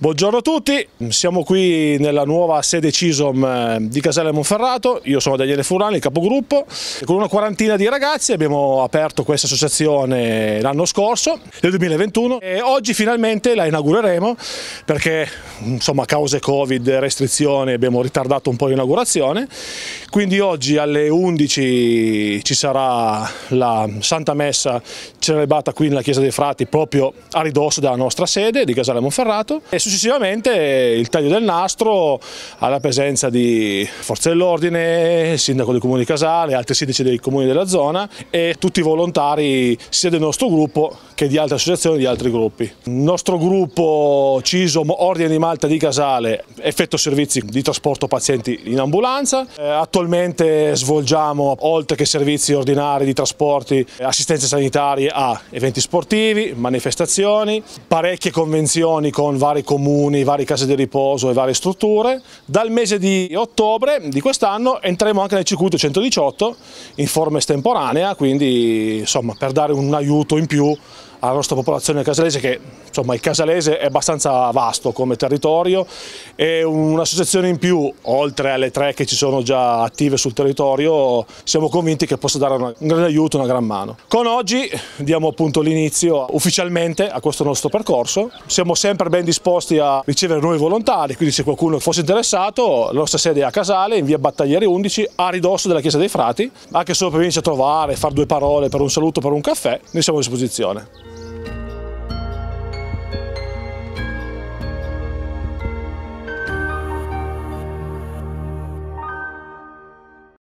Buongiorno a tutti, siamo qui nella nuova sede CISOM eh, di Casale Monferrato, io sono Daniele Furani, il capogruppo, con una quarantina di ragazzi abbiamo aperto questa associazione l'anno scorso, nel 2021, e oggi finalmente la inaugureremo perché insomma a cause Covid, restrizioni, abbiamo ritardato un po' l'inaugurazione, quindi oggi alle 11 ci sarà la Santa Messa celebrata qui nella Chiesa dei Frati proprio a ridosso della nostra sede di Casale Monferrato successivamente il taglio del nastro alla presenza di Forze dell'Ordine, sindaco del comune di Casale, altri sindaci dei comuni della zona e tutti i volontari sia del nostro gruppo che di altre associazioni e di altri gruppi. Il nostro gruppo CISOM Ordine di Malta di Casale effettua servizi di trasporto pazienti in ambulanza, eh, attualmente svolgiamo oltre che servizi ordinari di trasporti assistenze sanitarie a eventi sportivi, manifestazioni, parecchie convenzioni con vari comuni comuni, varie case di riposo e varie strutture. Dal mese di ottobre di quest'anno entreremo anche nel circuito 118 in forma estemporanea, quindi insomma, per dare un aiuto in più alla nostra popolazione casalese che insomma il casalese è abbastanza vasto come territorio e un'associazione in più oltre alle tre che ci sono già attive sul territorio siamo convinti che possa dare un grande aiuto, una gran mano. Con oggi diamo appunto l'inizio ufficialmente a questo nostro percorso, siamo sempre ben disposti a ricevere nuovi volontari quindi se qualcuno fosse interessato la nostra sede è a Casale in via Battaglieri 11 a ridosso della chiesa dei frati anche solo per venirci a trovare, fare due parole per un saluto, per un caffè, noi siamo a disposizione.